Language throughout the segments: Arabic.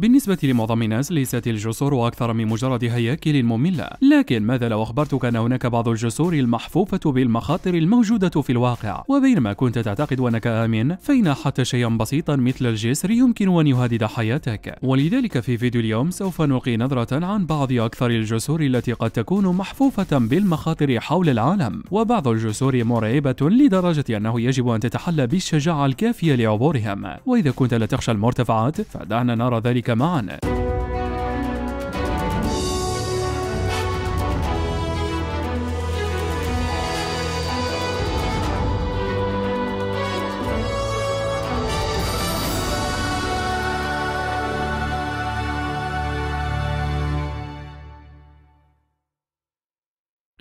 بالنسبة لمعظم الناس ليست الجسور أكثر من مجرد هياكل مملة، لكن ماذا لو أخبرتك أن هناك بعض الجسور المحفوفة بالمخاطر الموجودة في الواقع، وبينما كنت تعتقد أنك آمن، فإن حتى شيئا بسيطا مثل الجسر يمكن أن يهدد حياتك، ولذلك في فيديو اليوم سوف نلقي نظرة عن بعض أكثر الجسور التي قد تكون محفوفة بالمخاطر حول العالم، وبعض الجسور مرعبة لدرجة أنه يجب أن تتحلى بالشجاعة الكافية لعبورهم، وإذا كنت لا تخشى المرتفعات فدعنا نرى ذلك Come on.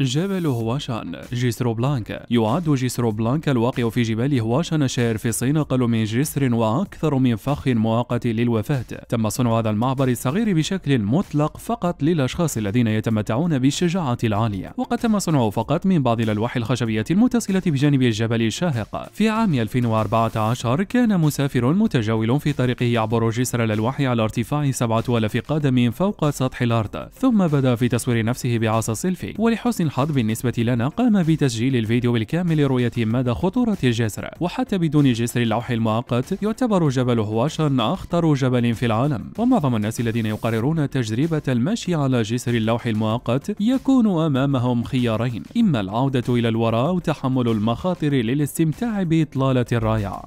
جبل هواشان جسر بلانك يعد جسر بلانك الواقع في جبال هواشان الشهر في الصين أقل من جسر وأكثر من فخ مؤقت للوفاة تم صنع هذا المعبر الصغير بشكل مطلق فقط للأشخاص الذين يتمتعون بالشجاعة العالية وقد تم صنعه فقط من بعض الألواح الخشبية المتصلة بجانب الجبل الشاهق في عام 2014 كان مسافر متجول في طريقه يعبر جسر الألواح على ارتفاع 7000 قدم فوق سطح الأرض ثم بدأ في تصوير نفسه بعصا سيلفي ولحسن الحظ بالنسبة لنا قام بتسجيل الفيديو بالكامل لرؤية مدى خطورة الجسر وحتى بدون جسر اللوح المؤقت يعتبر جبل هواشن أخطر جبل في العالم ومعظم الناس الذين يقررون تجربة المشي على جسر اللوح المؤقت يكون أمامهم خيارين إما العودة إلى الوراء أو تحمل المخاطر للاستمتاع بإطلالة رائعة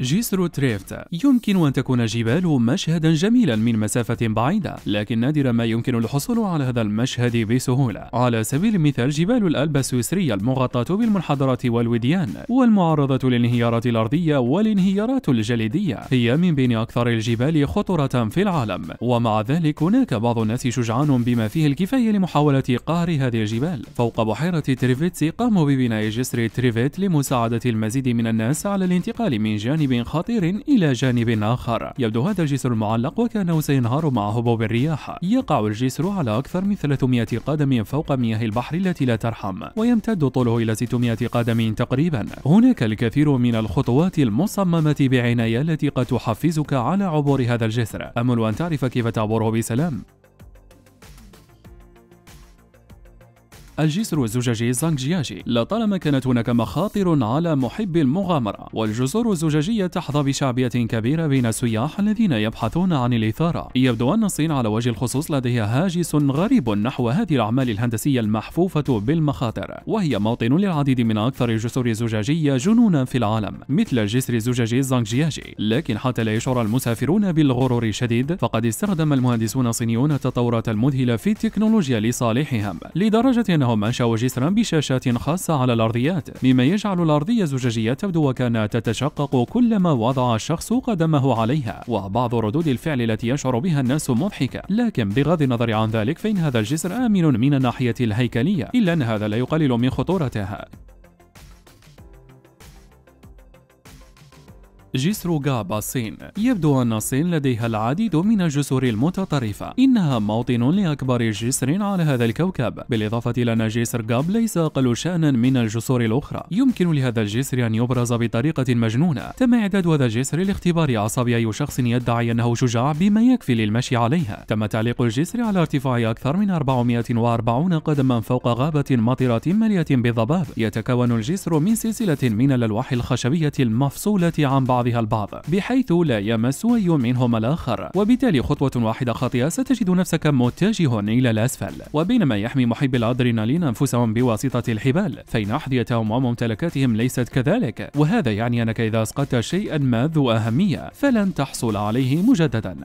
جسر تريفت يمكن أن تكون الجبال مشهدا جميلا من مسافة بعيدة لكن نادرا ما يمكن الحصول على هذا المشهد بسهولة على سبيل المثال جبال الألب السويسرية المغطاة بالمنحدرات والوديان والمعرضة للانهيارات الأرضية والانهيارات الجليدية هي من بين أكثر الجبال خطورة في العالم ومع ذلك هناك بعض الناس شجعان بما فيه الكفاية لمحاولة قهر هذه الجبال فوق بحيرة تريفيتس قاموا ببناء جسر تريفيت لمساعدة المزيد من الناس على الانتقال من جانب جانب خطير إلى جانب آخر يبدو هذا الجسر المعلق وكأنه سينهار مع هبوب الرياح يقع الجسر على أكثر من 300 قدم فوق مياه البحر التي لا ترحم ويمتد طوله إلى 600 قدم تقريبا هناك الكثير من الخطوات المصممة بعناية التي قد تحفزك على عبور هذا الجسر أمل أن تعرف كيف تعبره بسلام الجسر الزجاجي زانججياجي لطالما كانت هناك مخاطر على محبي المغامرة والجسور الزجاجية تحظى بشعبية كبيرة بين السياح الذين يبحثون عن الإثارة يبدو أن الصين على وجه الخصوص لديها هاجس غريب نحو هذه الأعمال الهندسية المحفوفة بالمخاطر وهي موطن للعديد من أكثر الجسور الزجاجية جنونا في العالم مثل الجسر الزجاجي زانججياجي لكن حتى لا يشعر المسافرون بالغرور الشديد فقد استخدم المهندسون الصينيون التطورات المذهلة في التكنولوجيا لصالحهم لدرجة أنه أنهم أنشأوا جسرا بشاشات خاصة على الأرضيات مما يجعل الأرضية الزجاجية تبدو وكأنها تتشقق كلما وضع الشخص قدمه عليها وبعض ردود الفعل التي يشعر بها الناس مضحكة لكن بغض النظر عن ذلك فإن هذا الجسر آمن من الناحية الهيكلية إلا أن هذا لا يقلل من خطورتها جسر غابا الصين يبدو أن الصين لديها العديد من الجسور المتطرفة إنها موطن لأكبر جسر على هذا الكوكب بالإضافة إلى أن جسر غاب ليس أقل شأنا من الجسور الأخرى يمكن لهذا الجسر أن يبرز بطريقة مجنونة تم إعداد هذا الجسر لاختبار أعصاب أي شخص يدعي أنه شجاع بما يكفي للمشي عليها تم تعليق الجسر على ارتفاع أكثر من 440 قدما فوق غابة مطرة مليئة بالضباب يتكون الجسر من سلسلة من الألواح الخشبية المفصولة عن بعض بعضها البعض بحيث لا يمس أي منهما الآخر وبالتالي خطوة واحدة خاطئة ستجد نفسك متجه إلى الأسفل وبينما يحمي محبي الأدرينالين أنفسهم بواسطة الحبال فإن أحذيتهم وممتلكاتهم ليست كذلك وهذا يعني أنك إذا أسقطت شيئا ما ذو أهمية فلن تحصل عليه مجددا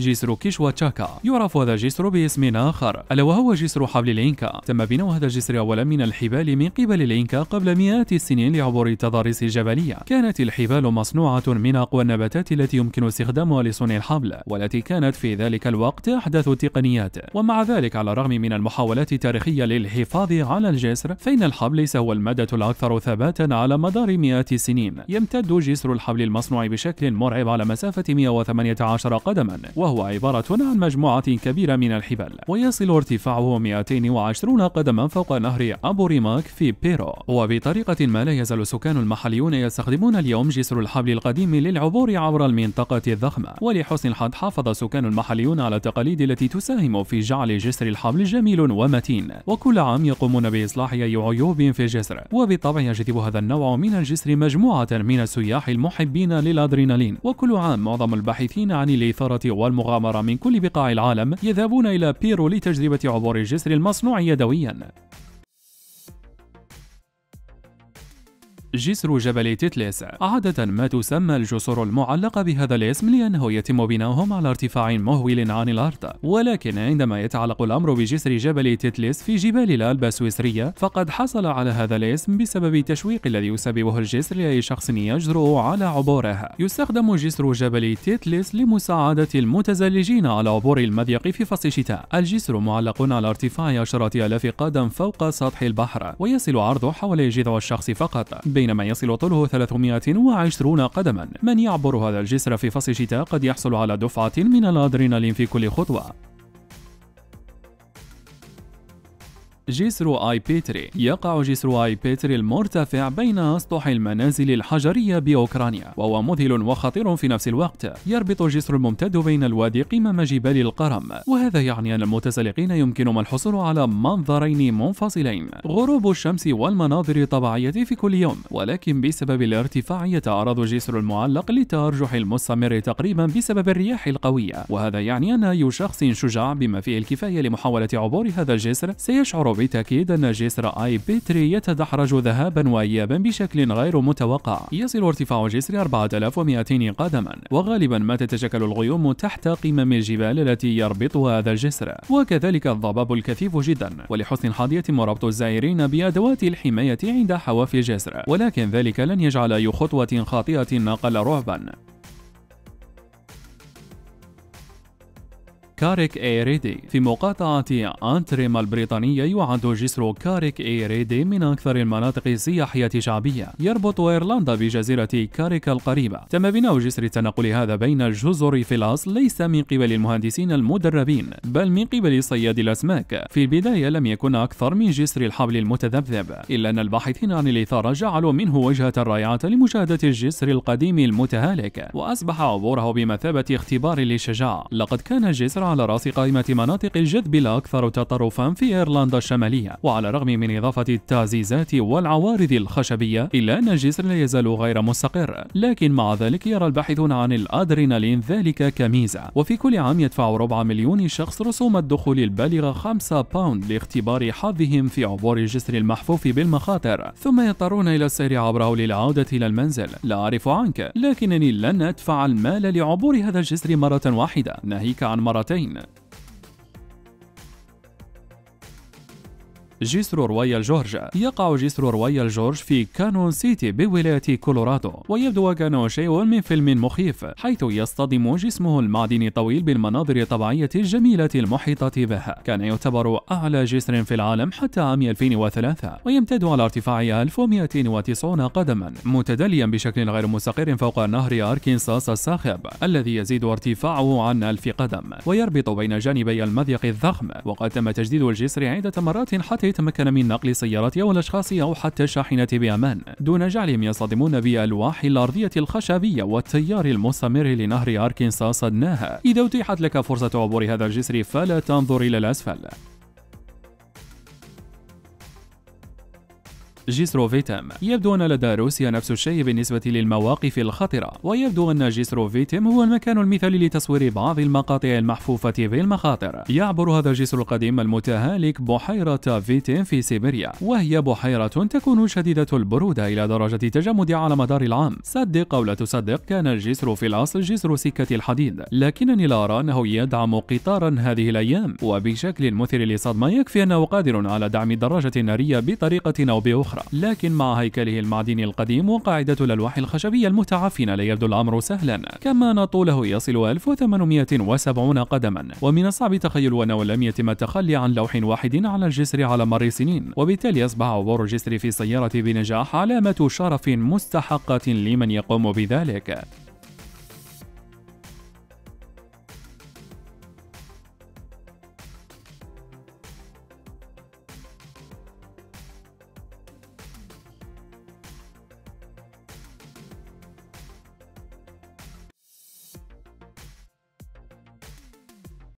جسر كيشوا تشاكا يعرف هذا الجسر باسم آخر ألا وهو جسر حبل الإنكا تم بناء هذا الجسر أولا من الحبال من قبل الإنكا قبل مئات السنين لعبور التضاريس الجبلية كانت الحبال مصنوعة من أقوى النباتات التي يمكن استخدامها لصنع الحبل والتي كانت في ذلك الوقت أحدث التقنيات ومع ذلك على الرغم من المحاولات التاريخية للحفاظ على الجسر فإن الحبل ليس هو المادة الأكثر ثباتا على مدار مئات السنين يمتد جسر الحبل المصنوع بشكل مرعب على مسافة 118 قدما وهو وهو عبارة عن مجموعة كبيرة من الحبال ويصل ارتفاعه 220 قدما فوق نهر أبو ريماك في بيرو وبطريقة ما لا يزال السكان المحليون يستخدمون اليوم جسر الحبل القديم للعبور عبر المنطقة الضخمة ولحسن الحظ حافظ السكان المحليون على التقاليد التي تساهم في جعل جسر الحبل جميل ومتين وكل عام يقومون بإصلاح أي عيوب في الجسر وبالطبع يجذب هذا النوع من الجسر مجموعة من السياح المحبين للأدرينالين وكل عام معظم الباحثين عن الإثارة والم المغامرة من كل بقاع العالم يذهبون إلى بيرو لتجربة عبور الجسر المصنوع يدويا جسر جبل تتلس عادة ما تسمى الجسور المعلقة بهذا الاسم لأنه يتم بناؤهم على ارتفاع مهول عن الأرض ولكن عندما يتعلق الأمر بجسر جبل تتلس في جبال الألب السويسرية فقد حصل على هذا الاسم بسبب التشويق الذي يسببه الجسر لأي شخص يجرؤ على عبوره يستخدم جسر جبل تتلس لمساعدة المتزلجين على عبور المضيق في فصل الشتاء الجسر معلق على ارتفاع عشرة آلاف قدم فوق سطح البحر ويصل عرضه حوالي جذع الشخص فقط بينما يصل طوله 320 قدما من يعبر هذا الجسر في فصل الشتاء قد يحصل على دفعة من الأدرينالين في كل خطوة جسر آي بيتري يقع جسر آي بيتري المرتفع بين أسطح المنازل الحجرية بأوكرانيا وهو مذهل وخطير في نفس الوقت يربط الجسر الممتد بين الوادي قمم جبال القرم وهذا يعني أن المتسلقين يمكنهم الحصول على منظرين منفصلين غروب الشمس والمناظر الطبيعية في كل يوم ولكن بسبب الارتفاع يتعرض الجسر المعلق للتأرجح المستمر تقريبا بسبب الرياح القوية وهذا يعني أن أي شخص شجاع بما فيه الكفاية لمحاولة عبور هذا الجسر سيشعر وبالتأكيد أن جسر آي بيتري يتدحرج ذهابا وإيابا بشكل غير متوقع يصل ارتفاع جسر 4200 قدما وغالبا ما تتشكل الغيوم تحت قمم الجبال التي يربط هذا الجسر وكذلك الضباب الكثيف جدا ولحسن الحظية مربط الزائرين بأدوات الحماية عند حواف الجسر ولكن ذلك لن يجعل أي خطوة خاطئة أقل رعبا كاريك إيريدي في مقاطعة أنتريم البريطانية يعد جسر كاريك إيريدي من أكثر المناطق السياحية شعبية يربط إيرلندا بجزيرة كاريك القريبة تم بناء جسر التنقل هذا بين الجزر في الأصل ليس من قبل المهندسين المدربين بل من قبل صياد الأسماك في البداية لم يكن أكثر من جسر الحبل المتذبذب إلا أن الباحثين عن الإثارة جعلوا منه وجهة رائعة لمشاهدة الجسر القديم المتهالك وأصبح عبوره بمثابة اختبار للشجاعة لقد كان الجسر على رأس قائمة مناطق الجذب الأكثر تطرفا في إيرلندا الشمالية وعلى الرغم من إضافة التعزيزات والعوارض الخشبية إلا أن الجسر لا يزال غير مستقر لكن مع ذلك يرى الباحثون عن الأدرينالين ذلك كميزة وفي كل عام يدفع ربع مليون شخص رسوم الدخول البالغة 5 باوند لاختبار حظهم في عبور الجسر المحفوف بالمخاطر ثم يضطرون إلى السير عبره للعودة إلى المنزل لا أعرف عنك لكنني لن أدفع المال لعبور هذا الجسر مرة واحدة ناهيك عن مرتين doing that. جسر رويال جورج يقع جسر رويال جورج في كانون سيتي بولاية كولورادو ويبدو كأنه شيء من فيلم مخيف حيث يصطدم جسمه المعدني الطويل بالمناظر الطبيعية الجميلة المحيطة به كان يعتبر أعلى جسر في العالم حتى عام 2003 ويمتد على ارتفاع 1290 قدما متدليا بشكل غير مستقر فوق نهر أركنساس الساخب الذي يزيد ارتفاعه عن 1000 قدم ويربط بين جانبي المضيق الضخم وقد تم تجديد الجسر عدة مرات حتى تمكن من نقل سيارته والأشخاص أو حتى الشاحنة بأمان دون جعلهم يصطدمون بالواح الأرضية الخشبية والتيار المستمر لنهر أركنساس أدناها إذا أتيحت لك فرصة عبور هذا الجسر فلا تنظر إلى الأسفل جسر فيتم يبدو أن لدى روسيا نفس الشيء بالنسبة للمواقف الخطرة ويبدو أن جسر فيتم هو المكان المثالي لتصوير بعض المقاطع المحفوفة بالمخاطر يعبر هذا الجسر القديم المتهالك بحيرة فيتم في سيبيريا وهي بحيرة تكون شديدة البرودة إلى درجة تجمد على مدار العام صدق أو لا تصدق كان الجسر في الأصل جسر سكة الحديد لكنني لا أرى أنه يدعم قطارا هذه الأيام وبشكل مثير للصدمة يكفي أنه قادر على دعم الدراجة النارية بطريقة أو بأخرى لكن مع هيكله المعدني القديم وقاعدة الألواح الخشبية المتعفنة لا يبدو الأمر سهلا كما أن طوله يصل 1870 قدما ومن الصعب تخيل أنه لم يتم التخلي عن لوح واحد على الجسر على مر سنين وبالتالي أصبح عبور الجسر في سيارة بنجاح علامة شرف مستحقة لمن يقوم بذلك